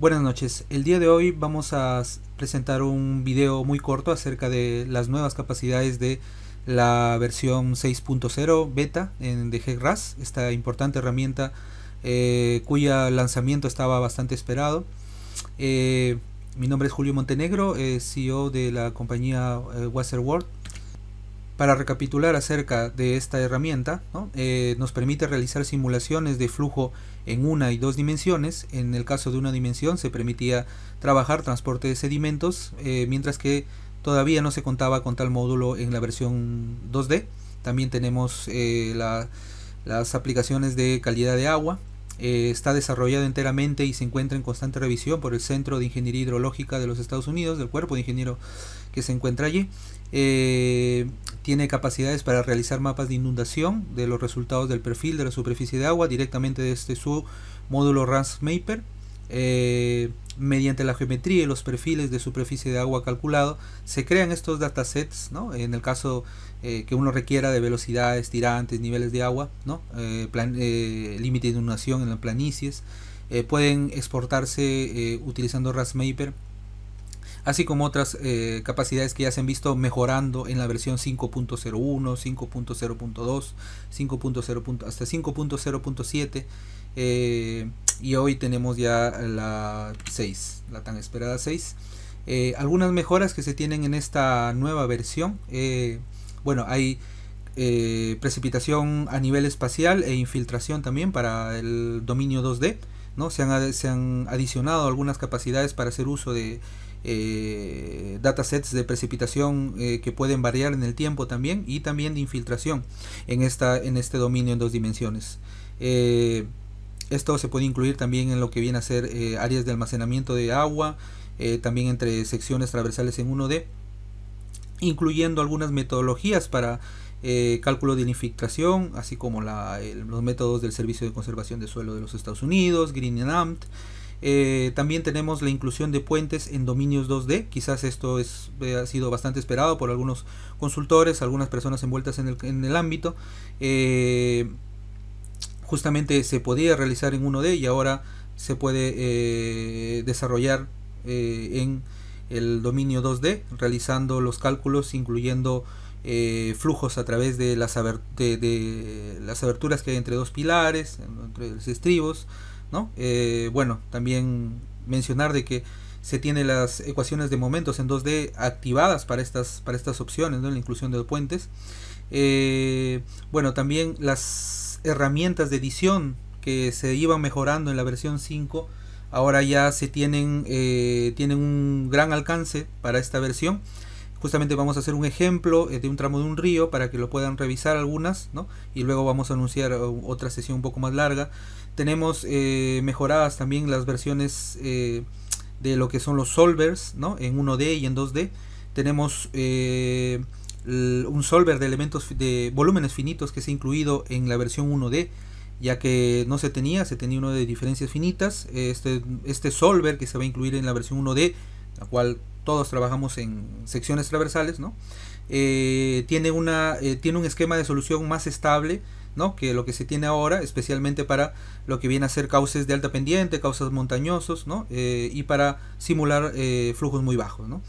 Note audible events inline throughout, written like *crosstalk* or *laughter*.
Buenas noches, el día de hoy vamos a presentar un video muy corto acerca de las nuevas capacidades de la versión 6.0 beta en, de GRAS, esta importante herramienta eh, cuyo lanzamiento estaba bastante esperado. Eh, mi nombre es Julio Montenegro, eh, CEO de la compañía Wasserworld para recapitular acerca de esta herramienta, eh, nos permite realizar simulaciones de flujo en una y dos dimensiones. En el caso de una dimensión se permitía trabajar transporte de sedimentos, eh, mientras que todavía no se contaba con tal módulo en la versión 2D. También tenemos eh, las aplicaciones de calidad de agua, eh, está desarrollado enteramente y se encuentra en constante revisión por el Centro de Ingeniería Hidrológica de los Estados Unidos, del cuerpo de ingeniero que se encuentra allí. Eh, tiene capacidades para realizar mapas de inundación de los resultados del perfil de la superficie de agua directamente desde su módulo RANSMAPER. Eh, mediante la geometría y los perfiles de superficie de agua calculado, se crean estos datasets, ¿no? En el caso eh, que uno requiera de velocidades, tirantes, niveles de agua, ¿no? Eh, eh, límite de inundación en las planicies. pueden exportarse utilizando Rasmaper así como otras capacidades que ya se han visto mejorando en la versión 5.01, 5.0.2, 5.0. hasta 5.0.7 y hoy tenemos ya la 6, la tan esperada 6. algunas mejoras que se tienen en esta nueva versión bueno, hay eh, precipitación a nivel espacial e infiltración también para el dominio 2D. ¿no? Se, han, se han adicionado algunas capacidades para hacer uso de eh, datasets de precipitación eh, que pueden variar en el tiempo también y también de infiltración en, esta, en este dominio en dos dimensiones. Eh, esto se puede incluir también en lo que viene a ser áreas de almacenamiento de agua, también entre secciones transversales en 1D incluyendo algunas metodologías para eh, cálculo de infiltración, así como los métodos del Servicio de Conservación de Suelo de los Estados Unidos, Green eh, también tenemos la inclusión de puentes en dominios 2D. Quizás esto es, eh, ha sido bastante esperado por algunos consultores, algunas personas envueltas en el, en el ámbito. justamente se podía realizar en 1D y ahora se puede desarrollar en el dominio 2D, realizando los cálculos incluyendo eh, flujos a través de las, las, aberturas que hay entre dos pilares, entre los estribos, eh, bueno, también mencionar de que se tiene las ecuaciones de momentos en 2D activadas para estas, para estas opciones, ¿no? La inclusión de puentes. Eh, bueno, también las herramientas de edición que se iban mejorando en la versión 5 ahora ya se tienen, eh, tienen un gran alcance para esta versión. Justamente vamos a hacer un ejemplo eh, de un tramo de un río para que lo puedan revisar algunas, Y luego vamos a anunciar uh, otra sesión un poco más larga. Tenemos eh, mejoradas también las versiones de lo que son los solvers, ¿no? En 1D y en 2D. Tenemos un solver de elementos de volúmenes finitos que se ha incluido en la versión 1D ya que no se tenía, se tenía uno de diferencias finitas. Este, este solver que se va a incluir en la versión 1D, la cual todos trabajamos en secciones transversales, ¿no? Eh, tiene, una, eh, tiene un esquema de solución más estable ¿no? que lo que se tiene ahora, especialmente para lo que viene a ser cauces de alta pendiente, cauces montañosos ¿no? Eh, y para simular flujos muy bajos. ¿no?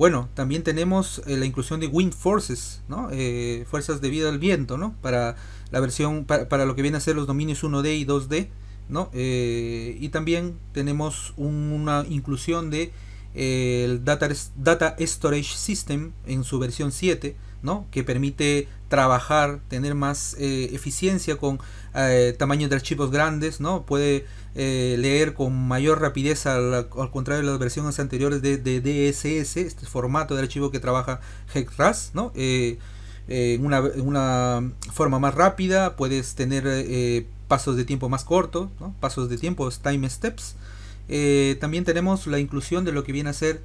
Bueno, también tenemos eh, la inclusión de Wind Forces, ¿no? Eh, fuerzas de vida al viento, ¿no? Para la versión, para, lo que viene a ser los dominios 1D y 2D, ¿no? Eh, y también tenemos una inclusión de el Data, Data Storage System en su versión 7, que permite trabajar, tener más eh, eficiencia con eh, tamaños de archivos grandes, ¿no? puede eh, leer con mayor rapidez al, contrario de las versiones anteriores de, DSS, este formato de archivo que trabaja HexRAS ¿no? en una, forma más rápida, puedes tener pasos de tiempo más cortos, pasos de tiempo, time steps. también tenemos la inclusión de lo que viene a ser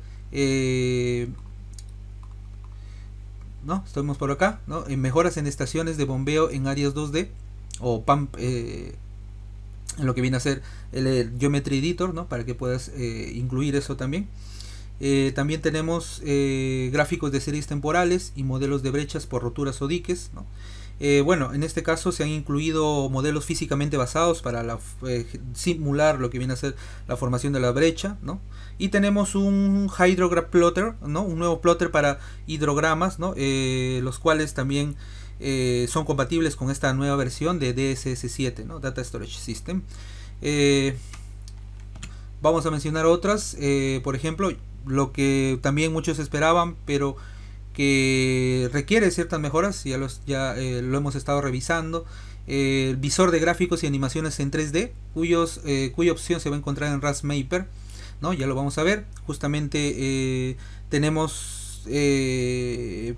¿no? Estamos por acá, En mejoras en estaciones de bombeo en áreas 2D o pump, en eh, lo que viene a ser el, Geometry Editor, ¿no? Para que puedas eh, incluir eso también. Eh, también tenemos gráficos de series temporales y modelos de brechas por roturas o diques, ¿no? Eh, bueno, en este caso se han incluido modelos físicamente basados para eh, simular lo que viene a ser la formación de la brecha, ¿no? Y tenemos un hydrograph plotter, ¿no? Un nuevo plotter para hidrogramas, ¿no? Eh, los cuales también son compatibles con esta nueva versión de DSS7, ¿no? Data Storage System. vamos a mencionar otras, por ejemplo, lo que también muchos esperaban, pero que requiere ciertas mejoras, ya, los, ya eh, lo hemos estado revisando. Eh, el visor de gráficos y animaciones en 3D, cuyos, eh, cuya opción se va a encontrar en Rasmaper, ¿no? ya lo vamos a ver. Justamente tenemos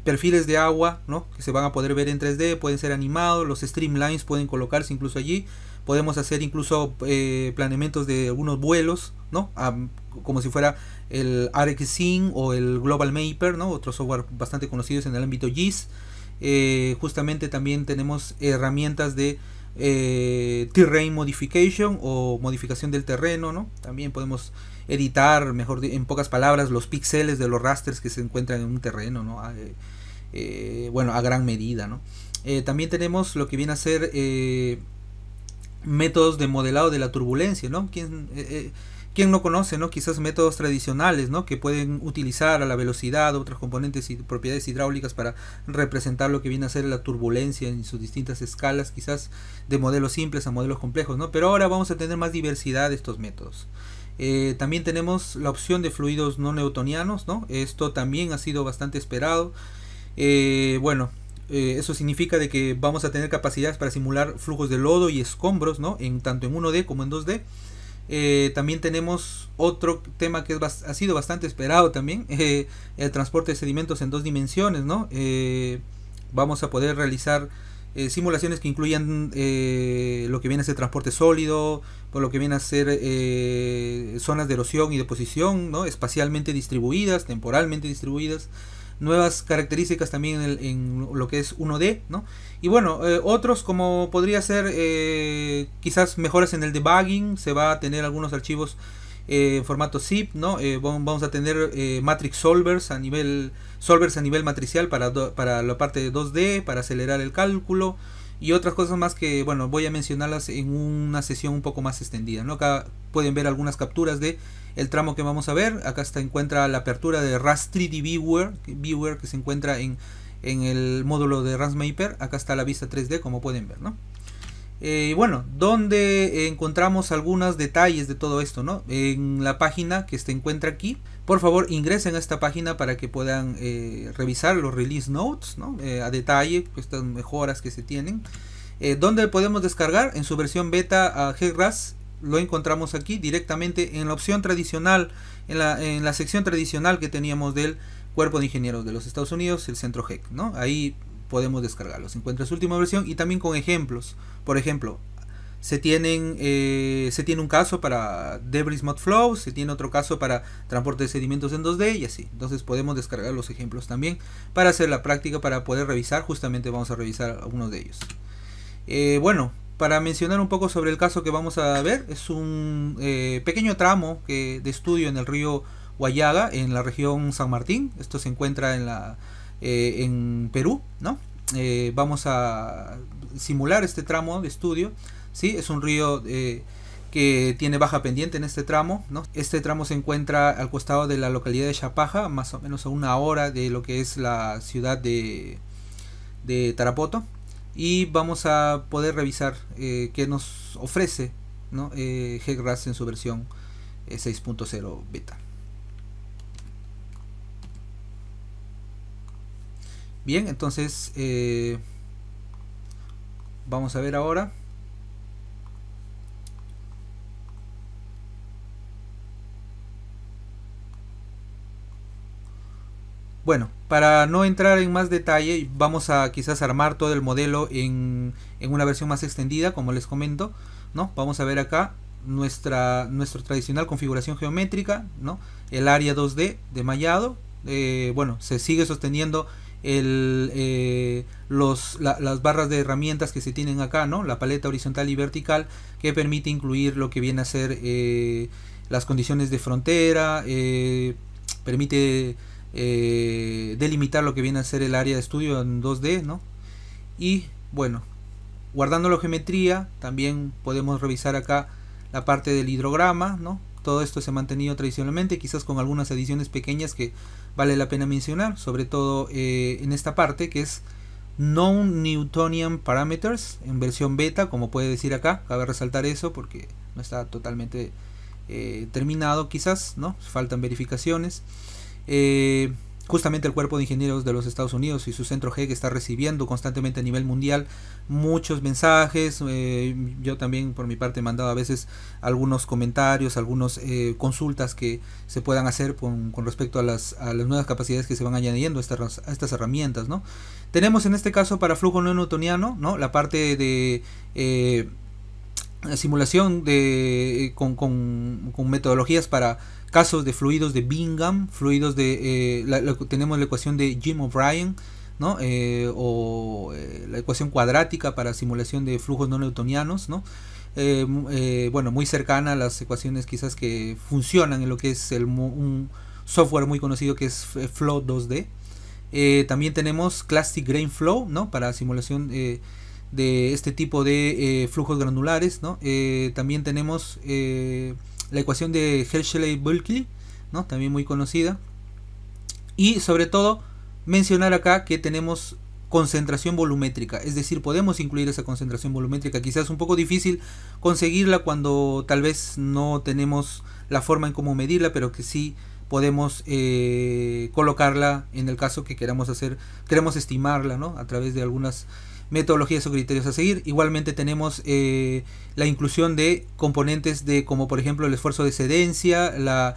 perfiles de agua ¿no? que se van a poder ver en 3D, pueden ser animados, los streamlines pueden colocarse incluso allí podemos hacer incluso eh, planeamientos de algunos vuelos, ¿no? como si fuera el RxSync o el Global Maper, ¿no? Otro software bastante conocidos en el ámbito GIS. Eh, justamente también tenemos herramientas de eh, terrain modification o modificación del terreno, ¿no? También podemos editar, mejor en pocas palabras, los píxeles de los rasters que se encuentran en un terreno, ¿no? bueno, a gran medida, ¿no? también tenemos lo que viene a ser métodos de modelado de la turbulencia, ¿no? Eh, eh, ¿Quién, no conoce, ¿no? Quizás métodos tradicionales, ¿no? Que pueden utilizar a la velocidad, otras componentes y propiedades hidráulicas para representar lo que viene a ser la turbulencia en sus distintas escalas, quizás de modelos simples a modelos complejos, ¿no? Pero ahora vamos a tener más diversidad de estos métodos. Eh, también tenemos la opción de fluidos no newtonianos, ¿no? Esto también ha sido bastante esperado. bueno, eh, eso significa de que vamos a tener capacidades para simular flujos de lodo y escombros, En, tanto en 1D como en 2D. Eh, también tenemos otro tema que ha sido bastante esperado también, *laughs* eh, el transporte de sedimentos en dos dimensiones, ¿no? vamos a poder realizar simulaciones que incluyan lo que viene a ser transporte sólido, por lo que viene a ser zonas de erosión y deposición, ¿no? Espacialmente distribuidas, temporalmente distribuidas nuevas características también en, lo que es 1D, ¿no? Y bueno, eh, otros como podría ser eh, quizás mejoras en el debugging, se va a tener algunos archivos eh, en formato zip, ¿no? vamos a tener matrix solvers a nivel solvers a nivel matricial para, para la parte de 2D, para acelerar el cálculo, y otras cosas más que, bueno, voy a mencionarlas en una sesión un poco más extendida, ¿no? Acá pueden ver algunas capturas de el tramo que vamos a ver, acá se encuentra la apertura de RAS 3D Viewer, que se encuentra en, el módulo de RASMaper, acá está la vista 3D como pueden ver, ¿no? Eh, bueno, donde encontramos algunos detalles de todo esto, ¿no? En la página que se encuentra aquí, por favor, ingresen a esta página para que puedan eh, revisar los release notes eh, a detalle, pues, estas mejoras que se tienen. Eh, ¿Dónde podemos descargar? En su versión beta a lo encontramos aquí directamente en la opción tradicional, en la, sección tradicional que teníamos del Cuerpo de Ingenieros de los Estados Unidos, el Centro HEC. ¿no? Ahí podemos descargarlo. Se encuentra su última versión y también con ejemplos. Por ejemplo, se, tienen, eh, se tiene un caso para Debris Mod Flow, se tiene otro caso para transporte de sedimentos en 2D y así. Entonces podemos descargar los ejemplos también para hacer la práctica, para poder revisar. Justamente vamos a revisar algunos de ellos. Eh, bueno, para mencionar un poco sobre el caso que vamos a ver, es un eh, pequeño tramo de estudio en el río Guayaga, en la región San Martín. Esto se encuentra en, la, en Perú, ¿no? vamos a simular este tramo de estudio ¿sí? Es un río eh, que tiene baja pendiente en este tramo, Este tramo se encuentra al costado de la localidad de Chapaja, más o menos a una hora de lo que es la ciudad de, Tarapoto. Y vamos a poder revisar eh, qué nos ofrece ¿no? Eh, en su versión 6.0 beta. Bien, entonces vamos a ver ahora. Bueno, para no entrar en más detalle, vamos a quizás armar todo el modelo en, una versión más extendida, como les comento, ¿no? Vamos a ver acá nuestra, tradicional configuración geométrica, ¿no? El área 2D de mallado, eh, bueno, se sigue sosteniendo el, eh, las barras de herramientas que se tienen acá, ¿no? La paleta horizontal y vertical que permite incluir lo que viene a ser eh, las condiciones de frontera, permite eh, delimitar lo que viene a ser el área de estudio en 2D, ¿no? Y bueno, guardando la geometría, también podemos revisar acá la parte del hidrograma, ¿no? Todo esto se ha mantenido tradicionalmente, quizás con algunas ediciones pequeñas que vale la pena mencionar, sobre todo eh, en esta parte que es non-Newtonian parameters en versión beta, como puede decir acá, cabe resaltar eso porque no está totalmente eh, terminado quizás, ¿no? Faltan verificaciones. Eh, justamente el cuerpo de ingenieros de los Estados Unidos y su centro G que está recibiendo constantemente a nivel mundial muchos mensajes. Eh, yo también por mi parte he mandado a veces algunos comentarios, algunas eh, consultas que se puedan hacer con, respecto a las, nuevas capacidades que se van añadiendo a estas, estas herramientas. ¿no? Tenemos en este caso para flujo no newtoniano ¿no? la parte de... simulación de, con metodologías para casos de fluidos de Bingham, fluidos de... Eh, tenemos la ecuación de Jim O'Brien, ¿no? Eh, o eh, la ecuación cuadrática para simulación de flujos no newtonianos, ¿no? bueno, muy cercana a las ecuaciones quizás que funcionan en lo que es un software muy conocido que es Flow 2D. también tenemos Classic Grain Flow, ¿no? Para simulación de este tipo de flujos granulares, ¿no? también tenemos la ecuación de Herschel bulkley ¿no? también muy conocida. Y sobre todo, mencionar acá que tenemos concentración volumétrica, es decir, podemos incluir esa concentración volumétrica, quizás es un poco difícil conseguirla cuando tal vez no tenemos la forma en cómo medirla, pero que sí podemos eh, colocarla en el caso que queramos hacer, queremos estimarla, ¿no? A través de algunas metodologías o criterios a seguir. Igualmente tenemos eh, la inclusión de componentes de como por ejemplo el esfuerzo de excedencia, la,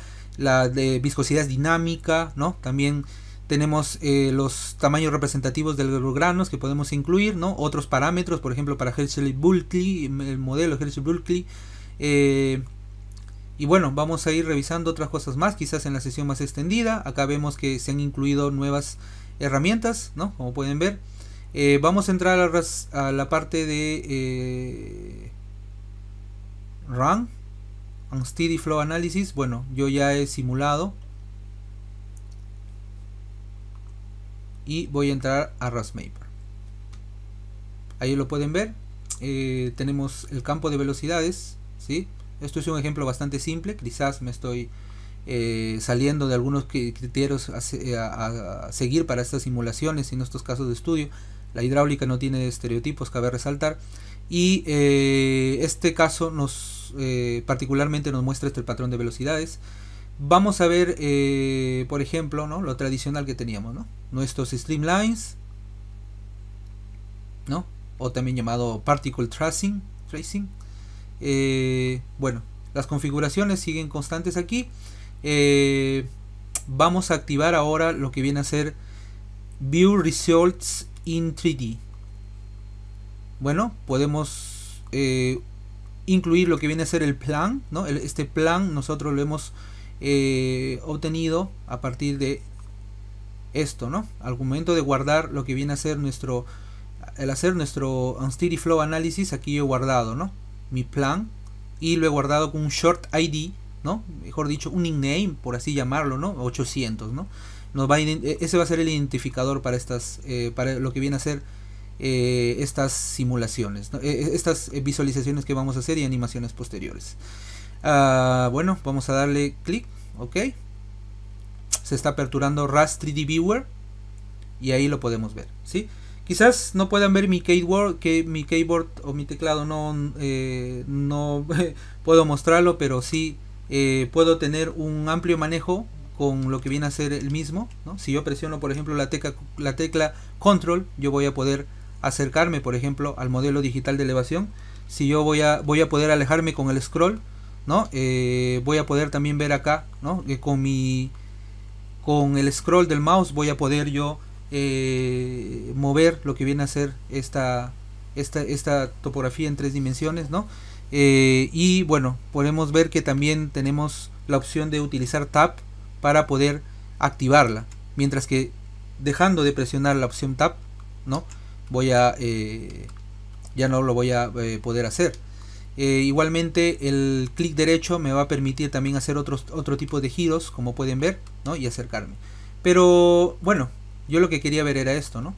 de viscosidad dinámica, ¿no? También tenemos eh, los tamaños representativos de los granos que podemos incluir, ¿no? Otros parámetros, por ejemplo, para Herschel-Bulkley, el modelo Herschel-Bulkley. Eh, y bueno, vamos a ir revisando otras cosas más, quizás en la sesión más extendida. Acá vemos que se han incluido nuevas herramientas, ¿no? Como pueden ver. Eh, vamos a entrar a, la parte de eh, run Unsteady Flow Analysis. Bueno, yo ya he simulado. Y voy a entrar a RasMaper. Ahí lo pueden ver. Eh, tenemos el campo de velocidades. ¿sí? Esto es un ejemplo bastante simple. Quizás me estoy saliendo de algunos criterios a, seguir para estas simulaciones y en estos casos de estudio. La hidráulica no tiene estereotipos, cabe resaltar. Y eh, este caso nos eh, particularmente nos muestra este patrón de velocidades. Vamos a ver, eh, por ejemplo, lo tradicional que teníamos, ¿no? Nuestros streamlines, ¿no? O también llamado particle tracing. tracing. bueno, las configuraciones siguen constantes aquí. vamos a activar ahora lo que viene a ser View Results in 3D. Bueno, podemos eh, incluir lo que viene a ser el plan, ¿no? este plan nosotros lo hemos eh, obtenido a partir de esto, ¿no? Al momento de guardar lo que viene a ser nuestro, el hacer nuestro Unsteady Flow Analysis, aquí yo he guardado, ¿no? Mi plan y lo he guardado con un short ID, ¿no? Mejor dicho, un nickname, por así llamarlo, ¿no? 800, ¿no? va e-, ese va a ser el identificador para estas eh, para lo que viene a ser eh, estas simulaciones, e-, e-, estas eh, visualizaciones que vamos a hacer y animaciones posteriores. Ah, bueno, vamos a darle clic, ok. Se está aperturando RAS 3D Viewer y ahí lo podemos ver, ¿sí? Quizás no puedan ver mi keyboard, que mi keyboard o mi teclado no, no *laughs* puedo mostrarlo, pero sí puedo tener un amplio manejo con lo que viene a ser el mismo. Si yo presiono, por ejemplo, la, la tecla Control, yo voy a poder acercarme, por ejemplo, al modelo digital de elevación. Si yo voy a, voy a poder alejarme con el scroll, ¿no? Eh, voy a poder también ver acá, Que eh, con mi con el scroll del mouse voy a poder yo eh, mover lo que viene a ser esta, esta, topografía en tres dimensiones, y bueno, podemos ver que también tenemos la opción de utilizar tab, para poder activarla. Mientras que dejando de presionar la opción Tab, ¿no? Voy a... Eh, ya no lo voy a eh, poder hacer. Eh, igualmente el clic derecho me va a permitir también hacer otros, otro tipo de giros, como pueden ver, ¿no? Y acercarme. Pero bueno, yo lo que quería ver era esto, ¿no?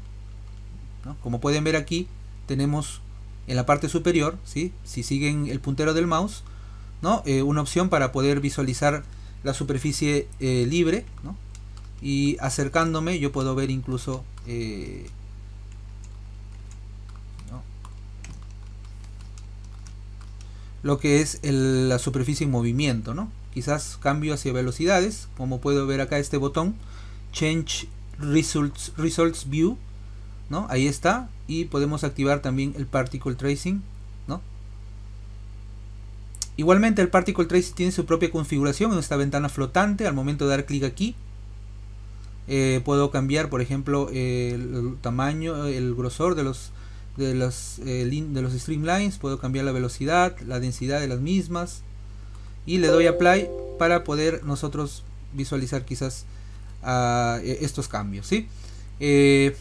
Como pueden ver aquí, tenemos en la parte superior, ¿sí? Si siguen el puntero del mouse, ¿no? una opción para poder visualizar la superficie eh, libre y acercándome yo puedo ver incluso eh, lo que es la superficie en movimiento ¿no? quizás cambio hacia velocidades como puedo ver acá este botón change results, results view ¿no? ahí está y podemos activar también el particle tracing Igualmente el Particle Trace tiene su propia configuración en esta ventana flotante. Al momento de dar clic aquí eh, puedo cambiar por ejemplo el tamaño, el grosor de los, de, los, eh, de los streamlines. Puedo cambiar la velocidad, la densidad de las mismas. Y le doy apply para poder nosotros visualizar quizás ah, e-, estos cambios. ¿sí? Eh,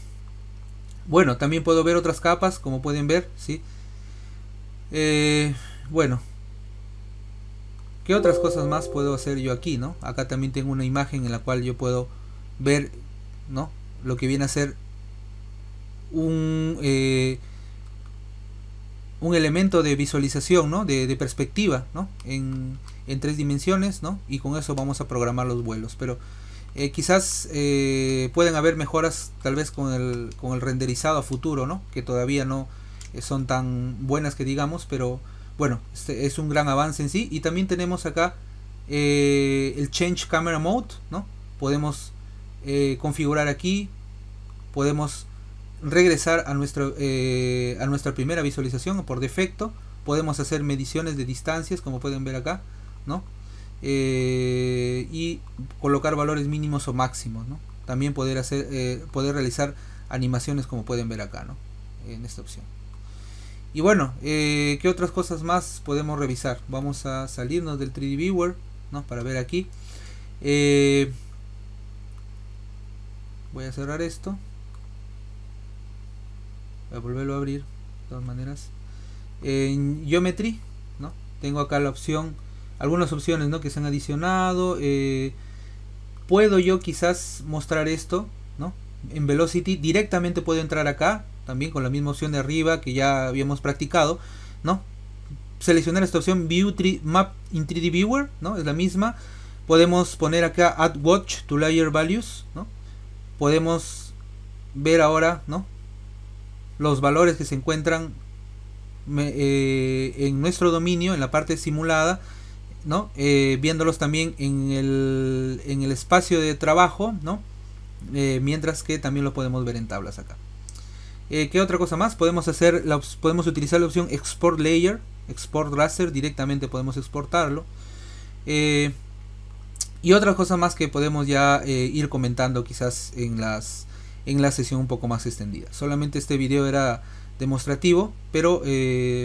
bueno, también puedo ver otras capas como pueden ver. ¿sí? bueno, ¿Qué otras cosas más puedo hacer yo aquí, no? Acá también tengo una imagen en la cual yo puedo ver, ¿no? Lo que viene a ser un, eh, elemento de visualización, ¿no? De, perspectiva, ¿no? En, tres dimensiones, ¿no? Y con eso vamos a programar los vuelos. Pero eh, quizás eh, pueden haber mejoras tal vez con el, con el renderizado a futuro, ¿no? Que todavía no son tan buenas que digamos, pero bueno, este es un gran avance en sí. Y también tenemos acá eh, el Change Camera Mode, ¿no? Podemos eh, configurar aquí, podemos regresar a, nuestro, eh, a nuestra primera visualización por defecto. Podemos hacer mediciones de distancias, como pueden ver acá, ¿no? y colocar valores mínimos o máximos, También poder, hacer, poder realizar animaciones como pueden ver acá, ¿no? En esta opción. Y bueno, eh, ¿qué otras cosas más podemos revisar? Vamos a salirnos del 3D Viewer, ¿no? Para ver aquí. Eh, voy a cerrar esto. Voy a volverlo a abrir, de todas maneras. En Geometry, ¿no? Tengo acá la opción, algunas opciones, ¿no? Que se han adicionado. Eh, puedo yo quizás mostrar esto, ¿no? En Velocity directamente puedo entrar acá también con la misma opción de arriba que ya habíamos practicado, ¿no? Seleccionar esta opción View Map in 3D Viewer, ¿no? Es la misma. Podemos poner acá Add Watch to Layer Values, ¿no? Podemos ver ahora, ¿no? Los valores que se encuentran eh, en nuestro dominio, en la parte simulada, ¿no? Eh, viéndolos también en el, espacio de trabajo, ¿no? Eh, mientras que también lo podemos ver en tablas acá. Eh, ¿Qué otra cosa más? Podemos, hacer podemos utilizar la opción Export Layer, Export Raster, directamente podemos exportarlo. Eh, y otra cosa más que podemos ya eh, ir comentando quizás en, las, en la sesión un poco más extendida. Solamente este video era demostrativo, pero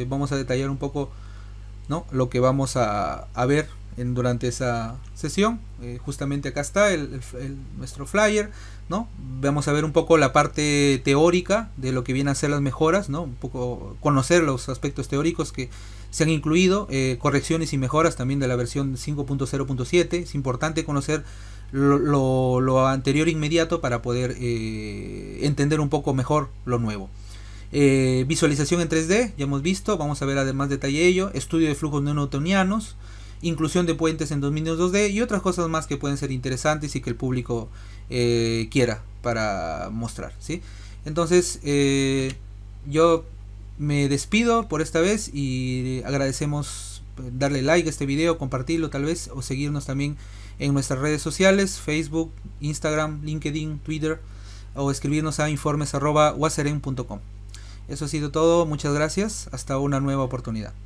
vamos a detallar un poco ¿no? lo que vamos a, a ver durante esa sesión. Eh, justamente acá está el, nuestro flyer, ¿no? Vamos a ver un poco la parte teórica de lo que vienen a ser las mejoras, ¿no? Un poco conocer los aspectos teóricos que se han incluido, eh, correcciones y mejoras también de la versión 5.0.7. Es importante conocer lo, lo, anterior inmediato para poder eh, entender un poco mejor lo nuevo. visualización en 3D, ya hemos visto, vamos a ver además detalle ello, estudio de flujos no newtonianos, inclusión de puentes en dominios 2D y otras cosas más que pueden ser interesantes y que el público eh, quiera para mostrar, ¿sí? Entonces, eh, yo me despido por esta vez y agradecemos pues, darle like a este video, compartirlo tal vez o seguirnos también en nuestras redes sociales, Facebook, Instagram, LinkedIn, Twitter o escribirnos a informes.waseren.com. Eso ha sido todo, muchas gracias, hasta una nueva oportunidad.